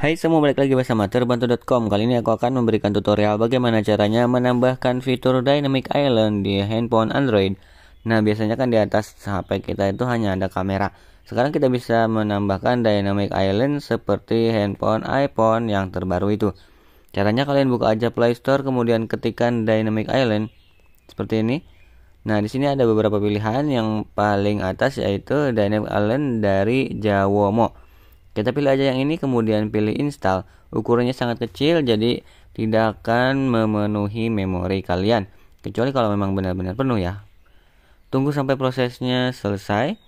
Hai semua, balik lagi bersama terbantu.com Kali ini aku akan memberikan tutorial bagaimana caranya menambahkan fitur Dynamic Island di handphone Android Nah, biasanya kan di atas HP kita itu hanya ada kamera Sekarang kita bisa menambahkan Dynamic Island seperti handphone iPhone yang terbaru itu Caranya kalian buka aja Play Store kemudian ketikkan Dynamic Island Seperti ini Nah, di sini ada beberapa pilihan yang paling atas yaitu Dynamic Island dari Jawomo kita pilih aja yang ini kemudian pilih install ukurannya sangat kecil jadi tidak akan memenuhi memori kalian kecuali kalau memang benar-benar penuh ya tunggu sampai prosesnya selesai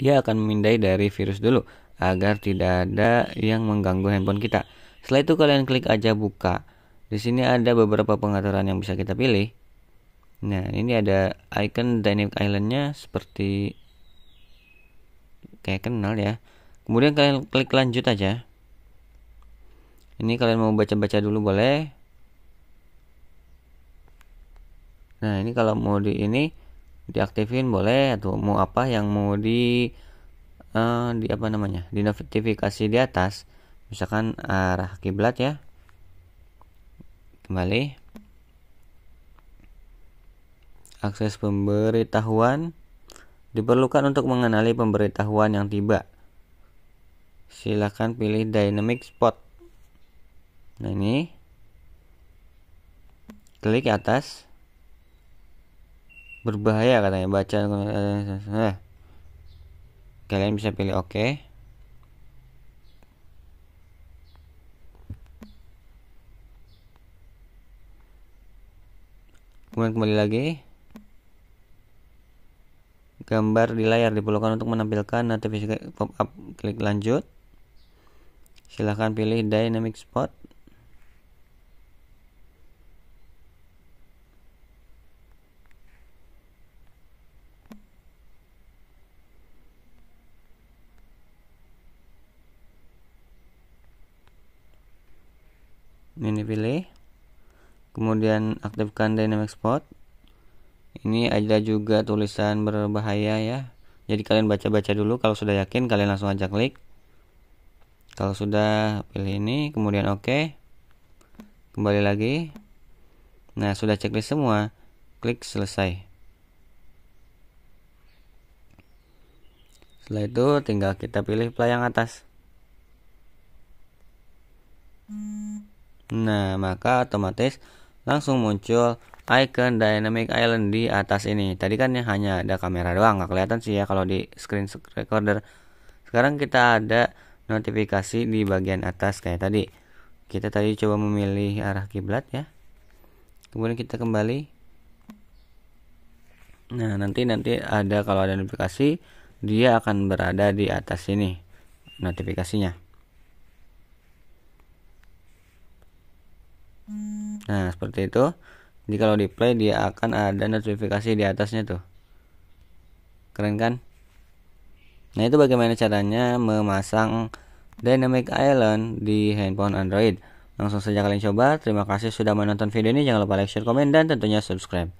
dia akan memindai dari virus dulu agar tidak ada yang mengganggu handphone kita setelah itu kalian klik aja buka di sini ada beberapa pengaturan yang bisa kita pilih nah ini ada icon dynamic islandnya seperti kayak kenal ya kemudian kalian klik lanjut aja ini kalian mau baca-baca dulu boleh nah ini kalau mau di ini diaktifin boleh atau mau apa yang mau di uh, di apa namanya di notifikasi di atas misalkan arah kiblat ya kembali akses pemberitahuan diperlukan untuk mengenali pemberitahuan yang tiba. Silakan pilih dynamic spot. Nah, ini klik atas berbahaya katanya baca nah, kalian bisa pilih oke okay. kemudian kembali lagi gambar di layar diperlukan untuk menampilkan notifikasi pop-up klik lanjut silahkan pilih dynamic spot ini pilih kemudian aktifkan dynamic spot ini ada juga tulisan berbahaya ya jadi kalian baca-baca dulu kalau sudah yakin kalian langsung aja klik kalau sudah pilih ini kemudian oke okay. kembali lagi nah sudah checklist semua klik selesai setelah itu tinggal kita pilih pelayang atas nah maka otomatis langsung muncul icon dynamic island di atas ini tadi kan ya hanya ada kamera doang nggak kelihatan sih ya kalau di screen recorder sekarang kita ada notifikasi di bagian atas kayak tadi kita tadi coba memilih arah kiblat ya kemudian kita kembali nah nanti nanti ada kalau ada notifikasi dia akan berada di atas sini notifikasinya nah seperti itu jadi kalau di play dia akan ada notifikasi di atasnya tuh keren kan nah itu bagaimana caranya memasang dynamic island di handphone android langsung saja kalian coba terima kasih sudah menonton video ini jangan lupa like share komen dan tentunya subscribe